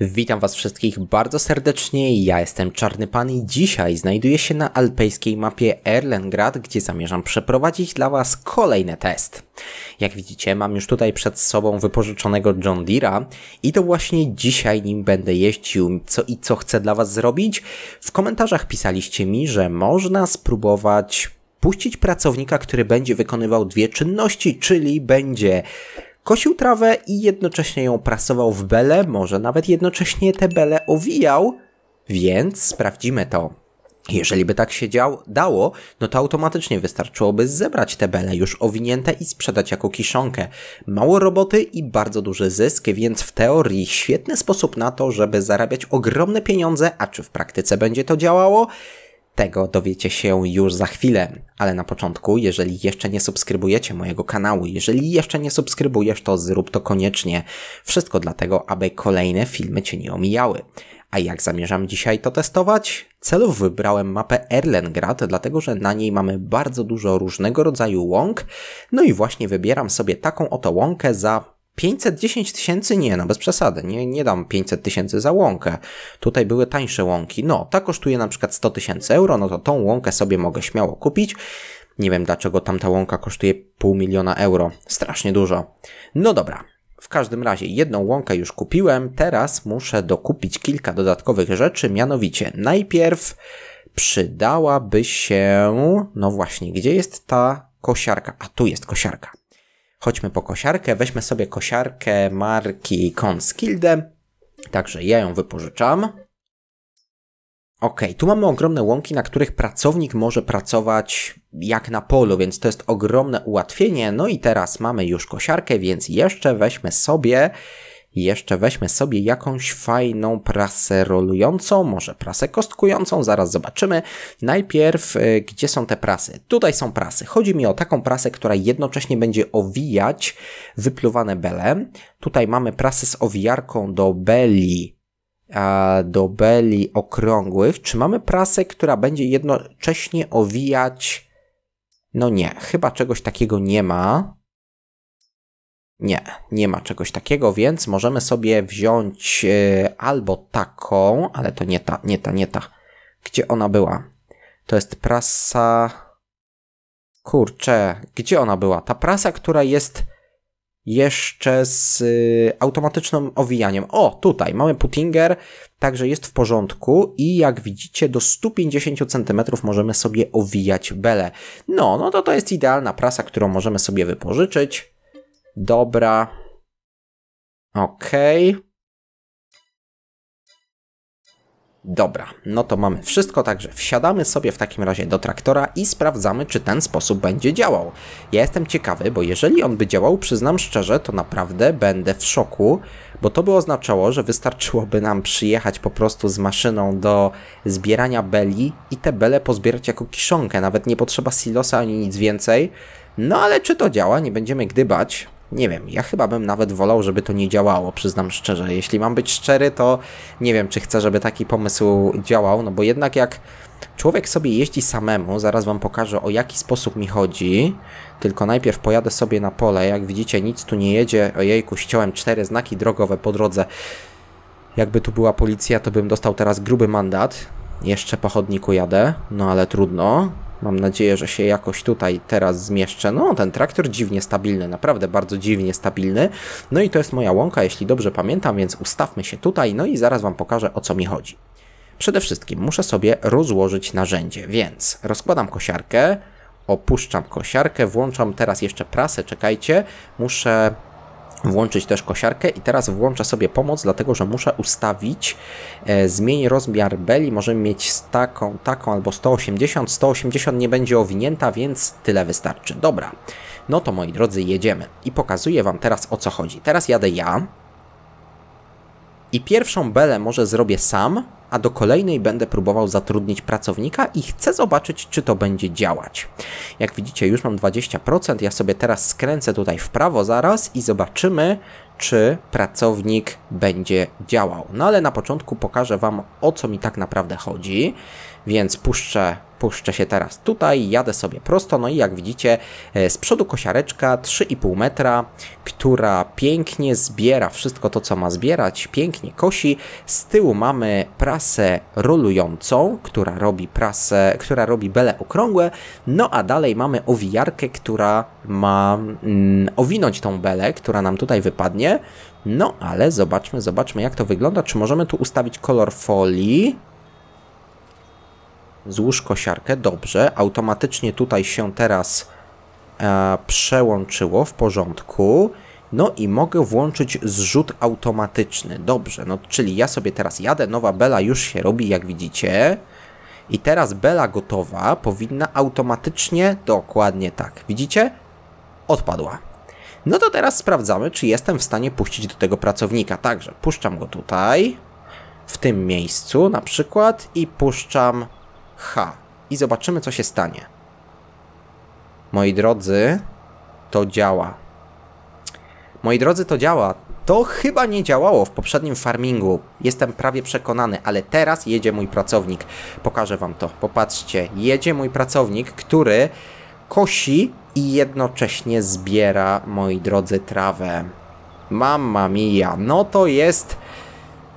Witam Was wszystkich bardzo serdecznie, ja jestem Czarny Pan i dzisiaj znajduję się na alpejskiej mapie Erlengrad, gdzie zamierzam przeprowadzić dla Was kolejny test. Jak widzicie mam już tutaj przed sobą wypożyczonego John Deere'a i to właśnie dzisiaj nim będę jeździł. Co i co chcę dla Was zrobić? W komentarzach pisaliście mi, że można spróbować puścić pracownika, który będzie wykonywał dwie czynności, czyli będzie Kosił trawę i jednocześnie ją prasował w bele, może nawet jednocześnie te bele owijał, więc sprawdzimy to. Jeżeli by tak się dział, dało, no to automatycznie wystarczyłoby zebrać te bele już owinięte i sprzedać jako kiszonkę. Mało roboty i bardzo duży zysk, więc w teorii świetny sposób na to, żeby zarabiać ogromne pieniądze, a czy w praktyce będzie to działało? Tego dowiecie się już za chwilę, ale na początku, jeżeli jeszcze nie subskrybujecie mojego kanału, jeżeli jeszcze nie subskrybujesz, to zrób to koniecznie. Wszystko dlatego, aby kolejne filmy Cię nie omijały. A jak zamierzam dzisiaj to testować? Celów wybrałem mapę Erlengrad, dlatego że na niej mamy bardzo dużo różnego rodzaju łąk, no i właśnie wybieram sobie taką oto łąkę za 510 tysięcy nie, no bez przesady, nie, nie dam 500 tysięcy za łąkę. Tutaj były tańsze łąki. No, ta kosztuje na przykład 100 tysięcy euro, no to tą łąkę sobie mogę śmiało kupić. Nie wiem dlaczego tamta łąka kosztuje pół miliona euro. Strasznie dużo. No dobra. W każdym razie jedną łąkę już kupiłem, teraz muszę dokupić kilka dodatkowych rzeczy, mianowicie najpierw przydałaby się, no właśnie, gdzie jest ta kosiarka? A tu jest kosiarka chodźmy po kosiarkę, weźmy sobie kosiarkę marki Conskilde. także ja ją wypożyczam. Ok, tu mamy ogromne łąki, na których pracownik może pracować jak na polu, więc to jest ogromne ułatwienie. No i teraz mamy już kosiarkę, więc jeszcze weźmy sobie jeszcze weźmy sobie jakąś fajną prasę rolującą, może prasę kostkującą, zaraz zobaczymy. Najpierw, y, gdzie są te prasy? Tutaj są prasy. Chodzi mi o taką prasę, która jednocześnie będzie owijać wypluwane bele. Tutaj mamy prasę z owijarką do beli do beli okrągłych, czy mamy prasę, która będzie jednocześnie owijać. No nie, chyba czegoś takiego nie ma. Nie, nie ma czegoś takiego, więc możemy sobie wziąć e, albo taką, ale to nie ta, nie ta, nie ta. Gdzie ona była? To jest prasa. Kurczę, gdzie ona była? Ta prasa, która jest jeszcze z y, automatycznym owijaniem. O, tutaj mamy puttinger, także jest w porządku i jak widzicie do 150 cm możemy sobie owijać belę. No, no to to jest idealna prasa, którą możemy sobie wypożyczyć. Dobra. Okej. Okay. Dobra, no to mamy wszystko, także wsiadamy sobie w takim razie do traktora i sprawdzamy, czy ten sposób będzie działał. Ja jestem ciekawy, bo jeżeli on by działał, przyznam szczerze, to naprawdę będę w szoku, bo to by oznaczało, że wystarczyłoby nam przyjechać po prostu z maszyną do zbierania beli i te bele pozbierać jako kiszonkę, nawet nie potrzeba silosa ani nic więcej. No ale czy to działa, nie będziemy gdybać, nie wiem, ja chyba bym nawet wolał, żeby to nie działało, przyznam szczerze. Jeśli mam być szczery, to nie wiem, czy chcę, żeby taki pomysł działał, no bo jednak jak człowiek sobie jeździ samemu, zaraz wam pokażę o jaki sposób mi chodzi, tylko najpierw pojadę sobie na pole, jak widzicie nic tu nie jedzie, ojejku, ściąłem cztery znaki drogowe po drodze. Jakby tu była policja, to bym dostał teraz gruby mandat. Jeszcze po chodniku jadę, no ale trudno. Mam nadzieję, że się jakoś tutaj teraz zmieszczę. No, ten traktor dziwnie stabilny, naprawdę bardzo dziwnie stabilny. No i to jest moja łąka, jeśli dobrze pamiętam, więc ustawmy się tutaj, no i zaraz Wam pokażę, o co mi chodzi. Przede wszystkim muszę sobie rozłożyć narzędzie, więc rozkładam kosiarkę, opuszczam kosiarkę, włączam teraz jeszcze prasę, czekajcie, muszę włączyć też kosiarkę i teraz włączę sobie pomoc, dlatego że muszę ustawić, e, zmień rozmiar beli, możemy mieć taką, taką albo 180, 180 nie będzie owinięta, więc tyle wystarczy. Dobra, no to moi drodzy jedziemy i pokazuję Wam teraz o co chodzi. Teraz jadę ja i pierwszą belę może zrobię sam, a do kolejnej będę próbował zatrudnić pracownika i chcę zobaczyć, czy to będzie działać. Jak widzicie, już mam 20%, ja sobie teraz skręcę tutaj w prawo zaraz i zobaczymy, czy pracownik będzie działał. No ale na początku pokażę Wam, o co mi tak naprawdę chodzi, więc puszczę puszczę się teraz tutaj, jadę sobie prosto, no i jak widzicie e, z przodu kosiareczka 3,5 metra, która pięknie zbiera wszystko to, co ma zbierać, pięknie kosi. Z tyłu mamy prasę rolującą, która robi prasę, która robi bele okrągłe, no a dalej mamy owijarkę, która ma mm, owinąć tą belę, która nam tutaj wypadnie. No ale zobaczmy, zobaczmy jak to wygląda, czy możemy tu ustawić kolor folii. Złóż kosiarkę, dobrze. Automatycznie tutaj się teraz e, przełączyło, w porządku. No i mogę włączyć zrzut automatyczny. Dobrze, no czyli ja sobie teraz jadę, nowa Bela już się robi, jak widzicie. I teraz Bela gotowa powinna automatycznie, dokładnie tak, widzicie? Odpadła. No to teraz sprawdzamy, czy jestem w stanie puścić do tego pracownika. Także puszczam go tutaj, w tym miejscu na przykład i puszczam H i zobaczymy, co się stanie. Moi drodzy, to działa. Moi drodzy, to działa. To chyba nie działało w poprzednim farmingu. Jestem prawie przekonany, ale teraz jedzie mój pracownik. Pokażę wam to. Popatrzcie, jedzie mój pracownik, który kosi i jednocześnie zbiera, moi drodzy, trawę. Mamma mia, no to jest...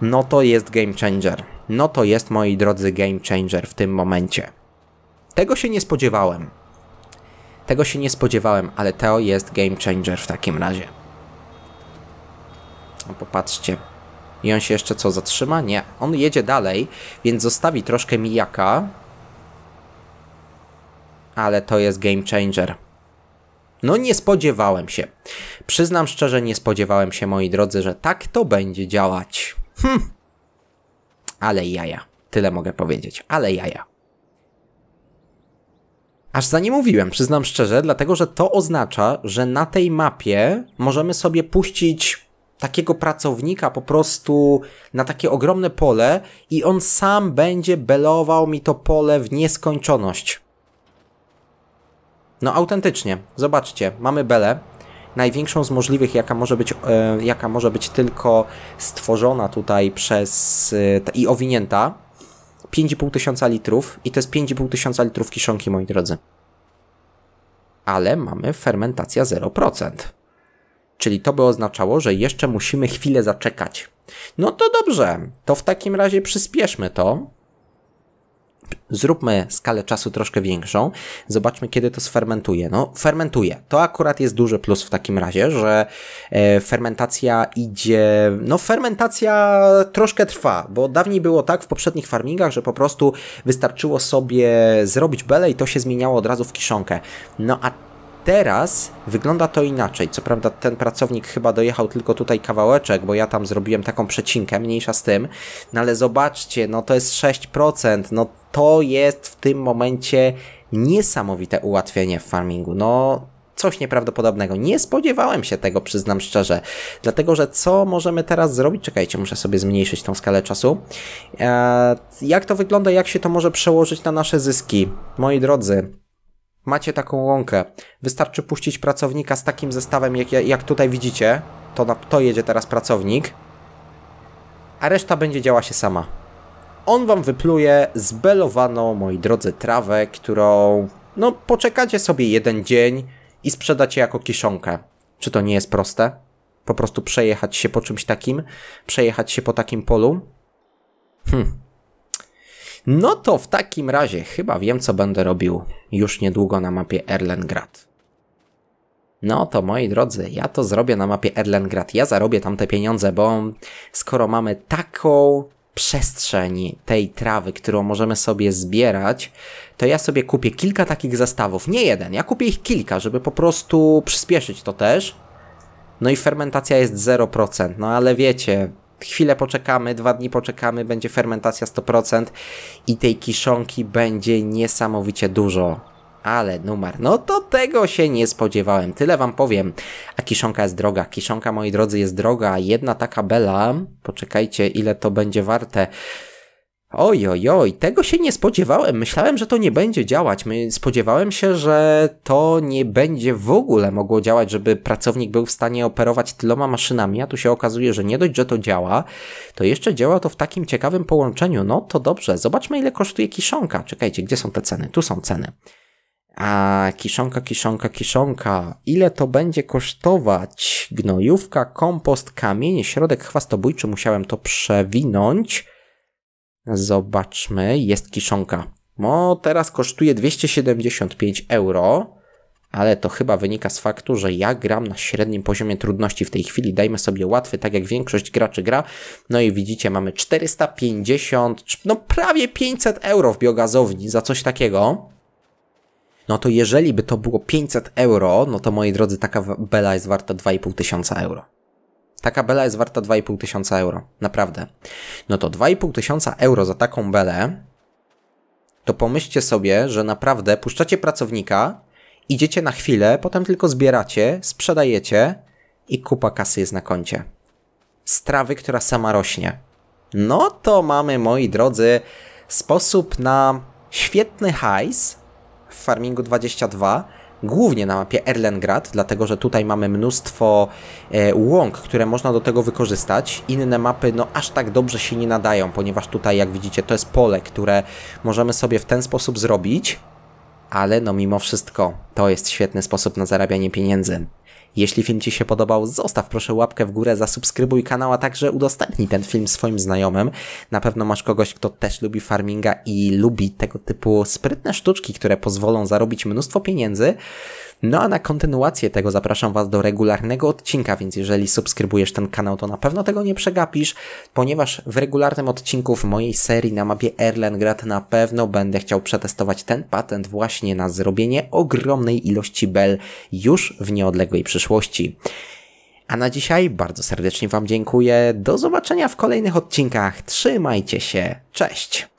No to jest game changer no to jest moi drodzy game changer w tym momencie. Tego się nie spodziewałem. Tego się nie spodziewałem, ale to jest game changer w takim razie. No popatrzcie. I on się jeszcze co zatrzyma? Nie. On jedzie dalej, więc zostawi troszkę mijaka. Ale to jest game changer. No nie spodziewałem się. Przyznam szczerze, nie spodziewałem się, moi drodzy, że tak to będzie działać. Hm. Ale jaja. Tyle mogę powiedzieć. Ale jaja. Aż za nie mówiłem, przyznam szczerze, dlatego że to oznacza, że na tej mapie możemy sobie puścić takiego pracownika po prostu na takie ogromne pole i on sam będzie belował mi to pole w nieskończoność. No autentycznie, zobaczcie, mamy belę, największą z możliwych, jaka może być, e, jaka może być tylko stworzona tutaj przez e, i owinięta. 5,5 tysiąca litrów i to jest 5,5 tysiąca litrów kiszonki, moi drodzy. Ale mamy fermentacja 0%. Czyli to by oznaczało, że jeszcze musimy chwilę zaczekać. No to dobrze, to w takim razie przyspieszmy to zróbmy skalę czasu troszkę większą, zobaczmy kiedy to sfermentuje. No, fermentuje. To akurat jest duży plus w takim razie, że e, fermentacja idzie, no fermentacja troszkę trwa, bo dawniej było tak w poprzednich farmingach, że po prostu wystarczyło sobie zrobić belę i to się zmieniało od razu w kiszonkę. No a Teraz wygląda to inaczej. Co prawda ten pracownik chyba dojechał tylko tutaj kawałeczek, bo ja tam zrobiłem taką przecinkę, mniejsza z tym. No ale zobaczcie, no to jest 6%. No to jest w tym momencie niesamowite ułatwienie w farmingu. No coś nieprawdopodobnego. Nie spodziewałem się tego, przyznam szczerze. Dlatego, że co możemy teraz zrobić? Czekajcie, muszę sobie zmniejszyć tą skalę czasu. Eee, jak to wygląda, jak się to może przełożyć na nasze zyski? Moi drodzy, Macie taką łąkę. Wystarczy puścić pracownika z takim zestawem, jak, jak tutaj widzicie. To, to jedzie teraz pracownik. A reszta będzie działa się sama. On wam wypluje zbelowaną, moi drodzy, trawę, którą... No, poczekacie sobie jeden dzień i sprzedacie jako kiszonkę. Czy to nie jest proste? Po prostu przejechać się po czymś takim? Przejechać się po takim polu? Hm, no to w takim razie chyba wiem, co będę robił już niedługo na mapie Erlengrad. No to moi drodzy, ja to zrobię na mapie Erlengrad. Ja zarobię tam te pieniądze, bo skoro mamy taką przestrzeń tej trawy, którą możemy sobie zbierać, to ja sobie kupię kilka takich zestawów. Nie jeden, ja kupię ich kilka, żeby po prostu przyspieszyć to też. No i fermentacja jest 0%, no ale wiecie, chwilę poczekamy, dwa dni poczekamy, będzie fermentacja 100% i tej kiszonki będzie niesamowicie dużo. Ale numer, no to tego się nie spodziewałem, tyle wam powiem. A kiszonka jest droga, kiszonka moi drodzy jest droga, jedna taka bela, poczekajcie ile to będzie warte. Oj, oj, oj, tego się nie spodziewałem. Myślałem, że to nie będzie działać. Spodziewałem się, że to nie będzie w ogóle mogło działać, żeby pracownik był w stanie operować tyloma maszynami, a tu się okazuje, że nie dość, że to działa, to jeszcze działa to w takim ciekawym połączeniu. No to dobrze, zobaczmy ile kosztuje kiszonka. Czekajcie, gdzie są te ceny? Tu są ceny. A kiszonka, kiszonka, kiszonka. Ile to będzie kosztować? Gnojówka, kompost, kamień, środek chwastobójczy. Musiałem to przewinąć. Zobaczmy, jest kiszonka. No, teraz kosztuje 275 euro, ale to chyba wynika z faktu, że ja gram na średnim poziomie trudności w tej chwili. Dajmy sobie łatwy, tak jak większość graczy gra. No i widzicie, mamy 450, no prawie 500 euro w biogazowni za coś takiego. No to jeżeli by to było 500 euro, no to moi drodzy, taka bela jest warta 2,5 tysiąca euro. Taka bela jest warta 2,5 tysiąca euro. Naprawdę. No to 2,5 tysiąca euro za taką belę, to pomyślcie sobie, że naprawdę puszczacie pracownika, idziecie na chwilę, potem tylko zbieracie, sprzedajecie i kupa kasy jest na koncie. Strawy, która sama rośnie. No to mamy, moi drodzy, sposób na świetny hajs w Farmingu 22, głównie na mapie Erlengrad, dlatego że tutaj mamy mnóstwo e, łąk, które można do tego wykorzystać. Inne mapy no aż tak dobrze się nie nadają, ponieważ tutaj jak widzicie to jest pole, które możemy sobie w ten sposób zrobić, ale no mimo wszystko to jest świetny sposób na zarabianie pieniędzy. Jeśli film Ci się podobał, zostaw proszę łapkę w górę, zasubskrybuj kanał, a także udostępnij ten film swoim znajomym. Na pewno masz kogoś, kto też lubi farminga i lubi tego typu sprytne sztuczki, które pozwolą zarobić mnóstwo pieniędzy. No a na kontynuację tego zapraszam Was do regularnego odcinka, więc jeżeli subskrybujesz ten kanał, to na pewno tego nie przegapisz, ponieważ w regularnym odcinku w mojej serii na mapie Erlengrad na pewno będę chciał przetestować ten patent właśnie na zrobienie ogromnej ilości bel już w nieodległej przyszłości. A na dzisiaj bardzo serdecznie Wam dziękuję. Do zobaczenia w kolejnych odcinkach. Trzymajcie się. Cześć!